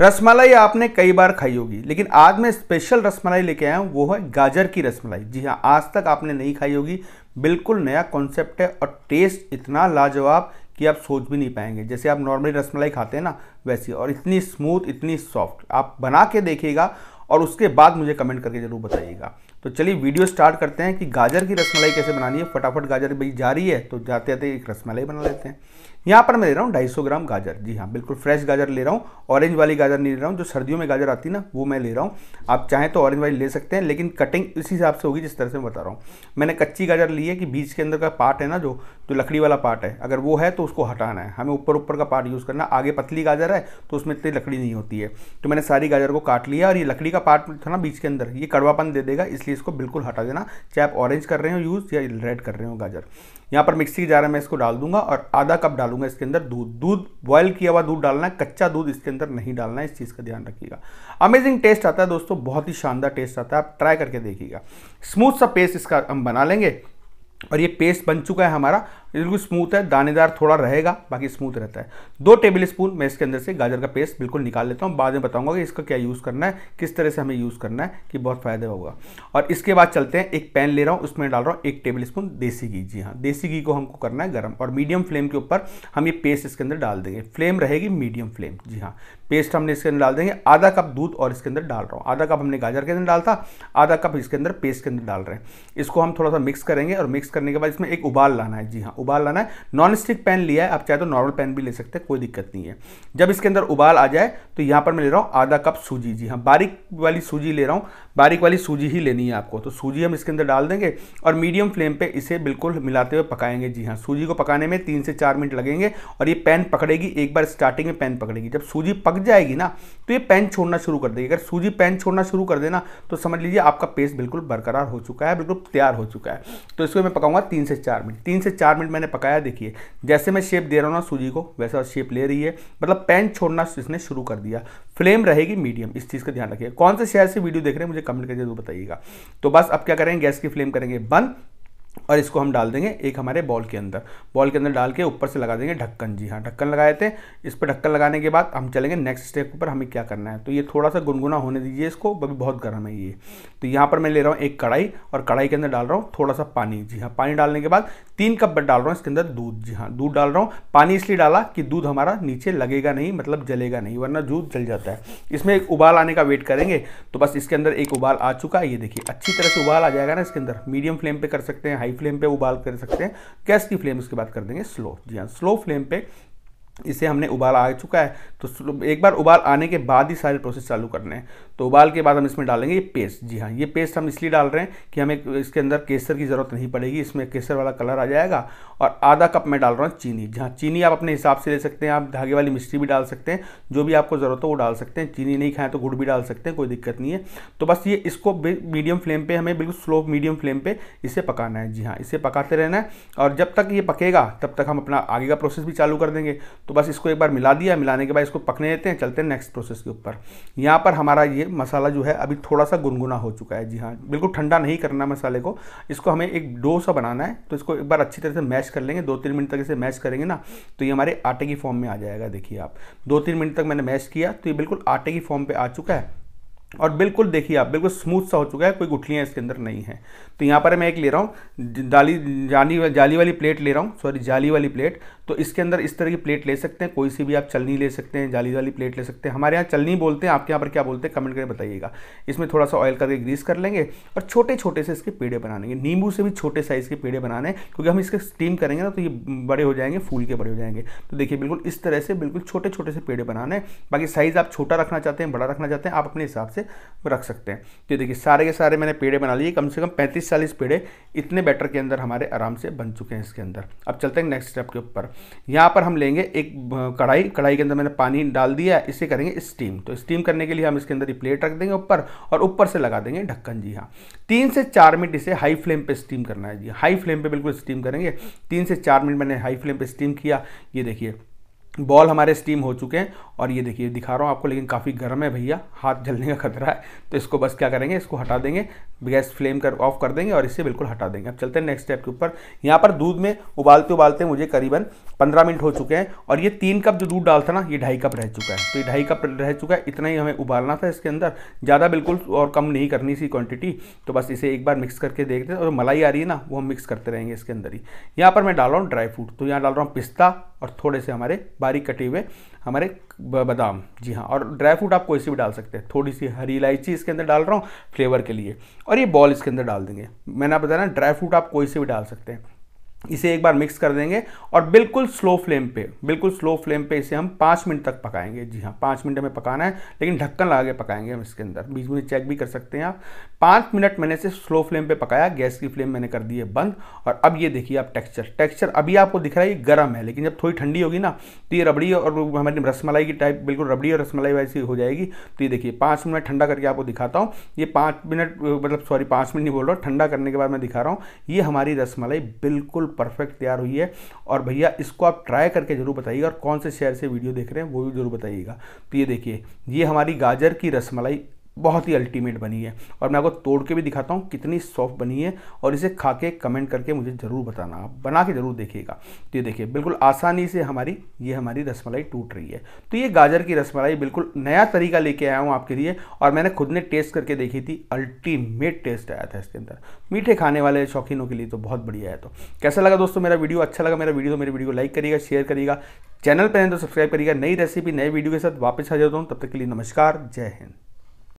रसमलाई आपने कई बार खाई होगी लेकिन आज मैं स्पेशल रसमलाई लेके आया हूँ वो है गाजर की रसमलाई जी हाँ आज तक आपने नहीं खाई होगी बिल्कुल नया कॉन्सेप्ट है और टेस्ट इतना लाजवाब कि आप सोच भी नहीं पाएंगे जैसे आप नॉर्मली रसमलाई खाते हैं ना वैसी और इतनी स्मूथ इतनी सॉफ्ट आप बना के देखिएगा और उसके बाद मुझे कमेंट करके ज़रूर बताइएगा तो चलिए वीडियो स्टार्ट करते हैं कि गाजर की रसमलाई कैसे बनानी है फटाफट गाजर भाई जा रही है तो जाते जाते एक रसमलाई बना लेते हैं यहाँ पर मैं ले रहा हूँ ढाई ग्राम गाजर जी हाँ बिल्कुल फ्रेश गाजर ले रहा हूँ ऑरेंज वाली गाजर नहीं ले रहा हूँ जो सर्दियों में गाजर आती है ना वो मैं ले रहा हूँ आप चाहें तो ऑरेंज वाली ले सकते हैं लेकिन कटिंग इसी हिसाब से होगी जिस तरह से मैं बता रहा हूँ मैंने कच्ची गाजर ली है कि बीज के अंदर का पार्ट है ना जो जो लकड़ी वाला पार्ट है अगर वो है तो उसको हटाना है हमें ऊपर ऊपर का पार्ट यूज़ करना आगे पतली गाजर है तो उसमें इतनी लकड़ी नहीं होती है तो मैंने सारी गाजर को काट लिया और ये लकड़ी का पार्ट था ना बीच के अंदर ये कड़वापन दे देगा इसलिए इसको बिल्कुल हटा देना चाहे आप ऑरेंज कर रहे हो यूज़ या रेड कर रहे हो गाजर यहाँ पर मिक्सी जा है मैं इसको डाल दूंगा और आधा कप डालूंगा इसके अंदर दूध दूध बॉयल किया हुआ दूध डालना है कच्चा दूध इसके अंदर नहीं डालना है इस चीज़ का ध्यान रखिएगा अमेजिंग टेस्ट आता है दोस्तों बहुत ही शानदार टेस्ट आता है आप ट्राई करके देखिएगा स्मूथ सा पेस्ट इसका हम बना लेंगे और ये पेस्ट बन चुका है हमारा बिल्कुल स्मूथ है दानेदार थोड़ा रहेगा बाकी स्मूथ रहता है दो टेबल स्पून मैं इसके अंदर से गाजर का पेस्ट बिल्कुल निकाल लेता हूँ बाद में बताऊँगा कि इसका क्या यूज़ करना है किस तरह से हमें यूज़ करना है कि बहुत फ़ायदा होगा और इसके बाद चलते हैं एक पैन ले रहा हूँ उसमें डाल रहा हूँ एक टेबल स्पून देसी घी जी हाँ देसी घी को हमको करना है गर्म और मीडियम फ्लेम के ऊपर हम ये पेस्ट इसके अंदर डाल देंगे फ्लेम रहेगी मीडियम फ्लेम जी हाँ पेस्ट हमने इसके अंदर डाल देंगे आधा कप दूध और इसके अंदर डाल रहा हूँ आधा कप हमने गाजर के अंदर डाल था आधा कप इसके अंदर पेस्ट के अंदर डाल रहे हैं इसको हम थोड़ा सा मिक्स करेंगे और मिक्स मिक्स करने के बाद इसमें एक उबाल लाना है जी हाँ उबाल लाना है नॉन स्टिक पैन लिया है आप चाहे तो नॉर्मल पैन भी ले सकते हैं कोई दिक्कत नहीं है जब इसके अंदर उबाल आ जाए तो यहाँ पर मैं ले रहा हूँ आधा कप सूजी जी हाँ बारीक वाली सूजी ले रहा हूँ बारीक वाली सूजी ही लेनी है आपको तो सूजी हम इसके अंदर डाल देंगे और मीडियम फ्लेम पर इसे बिल्कुल मिलाते हुए पकाएंगे जी हाँ सूजी को पकाने में तीन से चार मिनट लगेंगे और ये पैन पकड़ेगी एक बार स्टार्टिंग में पैन पकड़ेगी जब सूजी पक जाएगी ना तो ये पैन छोड़ना शुरू कर देगी अगर सूजी पैन छोड़ना शुरू कर देना तो समझ लीजिए आपका पेस्ट बिल्कुल बरकरार हो चुका है बिल्कुल तैयार हो चुका है तो इसको मैं पकाऊंगा तीन से चार मिनट तीन से चार मिनट मैंने पकाया देखिए जैसे मैं शेप दे रहा हूँ ना सूजी को वैसा शेप ले रही है मतलब पैन छोड़ना इसने शुरू कर दिया फ्लेम रहेगी मीडियम इस चीज़ का ध्यान रखिए कौन से शहर से वीडियो देख रहे हैं मुझे कमेंट करके जरूर बताइएगा तो बस अब क्या करेंगे गैस की फ्लेम करेंगे बंद और इसको हम डाल देंगे एक हमारे बॉल के अंदर बॉल के अंदर डाल के ऊपर से लगा देंगे ढक्कन जी हाँ ढक्कन लगाए थे इस पर ढक्कन लगाने के बाद हम चलेंगे नेक्स्ट स्टेप पर हमें क्या करना है तो ये थोड़ा सा गुनगुना होने दीजिए इसको अभी बहुत गर्म है ये तो यहाँ पर मैं ले रहा हूँ एक कढ़ाई और कढ़ाई के अंदर डाल रहा हूँ थोड़ा सा पानी जी हाँ पानी डालने के बाद तीन कप डाल रहा हूँ इसके अंदर दूध जी हाँ दूध डाल रहा हूँ पानी इसलिए डाला कि दूध हमारा नीचे लगेगा नहीं मतलब जलेगा नहीं वरना दूध जल जाता है इसमें एक उबाल आने का वेट करेंगे तो बस इसके अंदर एक उबाल आ चुका है ये देखिए अच्छी तरह से उबाल आ जाएगा ना इसके अंदर मीडियम फ्लेम पर कर सकते हैं हाई फ्लेम पे उबाल कर सकते हैं गैस की फ्लेम उसके बाद कर देंगे स्लो जी हाँ स्लो फ्लेम पे इसे हमने उबाल आ चुका है तो एक बार उबाल आने के बाद ही सारे प्रोसेस चालू करने हैं तो उबाल के बाद हम इसमें डालेंगे ये पेस्ट जी हाँ ये पेस्ट हम इसलिए डाल रहे हैं कि हमें इसके अंदर केसर की ज़रूरत नहीं पड़ेगी इसमें केसर वाला कलर आ जाएगा और आधा कप मैं डाल रहा हूँ चीनी जहाँ चीनी आप अपने हिसाब से ले सकते हैं आप धागे वाली मिश्री भी डाल सकते हैं जो भी आपको ज़रूरत हो वो डाल सकते हैं चीनी नहीं खाएं तो गुड़ भी डाल सकते हैं कोई दिक्कत नहीं है तो बस ये इसको मीडियम फ्लेम पर हमें बिल्कुल स्लो मीडियम फ्लेम पर इसे पकाना है जी हाँ इसे पकाते रहना है और जब तक ये पकेगा तब तक हम अपना आगे का प्रोसेस भी चालू कर देंगे तो बस इसको एक बार मिला दिया मिलाने के बाद इसको पकने देते हैं चलते हैं नेक्स्ट प्रोसेस के ऊपर यहाँ पर हमारा ये मसाला जो है अभी थोड़ा सा गुनगुना हो चुका है जी हाँ बिल्कुल ठंडा नहीं करना मसाले को इसको हमें एक डो सा बनाना है तो इसको एक बार अच्छी तरह से मैश कर लेंगे दो तीन मिनट तक इसे मैश करेंगे ना तो ये हमारे आटे की फॉर्म में आ जाएगा देखिए आप दो तीन मिनट तक मैंने मैश किया तो ये बिल्कुल आटे की फॉर्म पर आ चुका है और बिल्कुल देखिए आप बिल्कुल स्मूथ सा हो चुका है कोई गुठलियाँ इसके अंदर नहीं है तो यहाँ पर मैं एक ले रहा हूँ जाली जाली जाली वाली प्लेट ले रहा हूँ सॉरी जाली वाली प्लेट तो इसके अंदर इस तरह की प्लेट ले सकते हैं कोई सी भी आप चलनी ले सकते हैं जाली जाली प्लेट ले सकते हैं हमारे यहाँ चलनी बोलते हैं आपके यहाँ पर क्या बोलते हैं कमेंट करके बताइएगा इसमें थोड़ा सा ऑयल करके ग्रीस कर लेंगे और छोटे छोटे से इसके पेड़े लेंगे नींबू से भी छोटे साइज़ के पेड़े बनाने हैं क्योंकि हम इसके स्टीम करेंगे ना तो ये बड़े हो जाएंगे फूल के बड़े हो जाएंगे तो देखिए बिल्कुल इस तरह से बिल्कुल छोटे छोटे से पेड़े बनाने हैं बाकी साइज़ आप छोटा रखना चाहते हैं बड़ा रखना चाहते हैं आप अपने हिसाब से रख सकते हैं तो देखिए सारे के सारे मैंने पेड़े बना लिए कम से कम पैंतीस चालीस पेड़े इतने बैटर के अंदर हमारे आराम से बन चुके हैं इसके अंदर अब चलते हैं नेक्स्ट स्टेप के ऊपर यहाँ पर हम लेंगे एक कढ़ाई कढ़ाई के अंदर मैंने पानी डाल दिया इसे करेंगे स्टीम तो स्टीम करने के लिए हम इसके अंदर प्लेट रख देंगे ऊपर और ऊपर से लगा देंगे ढक्कन जी हाँ तीन से चार मिनट इसे हाई फ्लेम पे स्टीम करना है जी हाई फ्लेम पे बिल्कुल स्टीम करेंगे तीन से चार मिनट मैंने हाई फ्लेम पर स्टीम किया ये देखिए बॉल हमारे स्टीम हो चुके हैं और ये देखिए दिखा रहा हूँ आपको लेकिन काफ़ी गर्म है भैया हाथ जलने का खतरा है तो इसको बस क्या करेंगे इसको हटा देंगे गैस फ्लेम कर ऑफ कर देंगे और इसे बिल्कुल हटा देंगे अब चलते हैं नेक्स्ट स्टेप के ऊपर यहाँ पर दूध में उबालते उबालते मुझे करीबन पंद्रह मिनट हो चुके हैं और ये तीन कप जो दूध डालता था ना ये ढाई कप रह चुका है तो ये ढाई कप रह चुका है इतना ही हमें उबालना था इसके अंदर ज़्यादा बिल्कुल और कम नहीं करनी इसी क्वांटिटी तो बस इसे एक बार मिक्स करके देखते हैं और मलाई आ रही है ना वो हम मिक्स करते रहेंगे इसके अंदर ही यहाँ पर मैं डाल रहा हूँ ड्राई फ्रूट तो यहाँ डाल रहा हूँ पिस्ता और थोड़े से हमारे बारीक कटे हुए हमारे बादाम जी हाँ और ड्राई फ्रूट आप कोई सी भी डाल सकते हैं थोड़ी सी हरी इलायची इसके अंदर डाल रहा हूँ फ्लेवर के लिए और ये बॉल इसके अंदर डाल देंगे मैंने आप बताया ना ड्राई फ्रूट आप कोई से भी डाल सकते हैं इसे एक बार मिक्स कर देंगे और बिल्कुल स्लो फ्लेम पे बिल्कुल स्लो फ्लेम पे इसे हम पाँच मिनट तक पकाएंगे जी हाँ पाँच मिनट हमें पकाना है लेकिन ढक्कन लगा के पकाएंगे हम इसके अंदर बीच में चेक भी कर सकते हैं आप पाँच मिनट मैंने इसे स्लो फ्लेम पे पकाया गैस की फ्लेम मैंने कर दी है बंद और अब ये देखिए आप टेक्स्चर टेक्स्चर अभी आपको दिख रहा है ये गर्म है लेकिन जब थोड़ी ठंडी होगी ना तो ये रबड़ी और हमारी रसमलाई की टाइप बिल्कुल रबड़ी और रसमलाई वैसी हो जाएगी तो ये देखिए पाँच मिनट ठंडा करके आपको दिखाता हूँ ये पाँच मिनट मतलब सॉरी पाँच मिनट नहीं बोल रहा हूँ ठंडा करने के बाद मैं दिखा रहा हूँ ये हमारी रसमलाई बिल्कुल बिल्कुल परफेक्ट तैयार हुई है और भैया इसको आप ट्राई करके ज़रूर बताइएगा और कौन से शेयर से वीडियो देख रहे हैं वो भी ज़रूर बताइएगा तो ये देखिए ये हमारी गाजर की रसमलाई बहुत ही अल्टीमेट बनी है और मैं आपको तोड़ के भी दिखाता हूँ कितनी सॉफ्ट बनी है और इसे खा के कमेंट करके मुझे ज़रूर बताना आप बना के ज़रूर देखिएगा तो ये देखिए बिल्कुल आसानी से हमारी ये हमारी रसमलाई टूट रही है तो ये गाजर की रसमलाई बिल्कुल नया तरीका लेके आया हूँ आपके लिए और मैंने खुद ने टेस्ट करके देखी थी अल्टीमेट टेस्ट आया था इसके अंदर मीठे खाने वाले शौकीनों के लिए तो बहुत बढ़िया है तो कैसा लगा दोस्तों मेरा वीडियो अच्छा लगा मेरा वीडियो तो मेरे वीडियो को लाइक करिएगा शेयर करिएगा चैनल पर नहीं तो सब्सक्राइब करिएगा नई रेसिपी नए वीडियो के साथ वापस आ जाता हूँ तब तक के लिए नमस्कार जय हिंद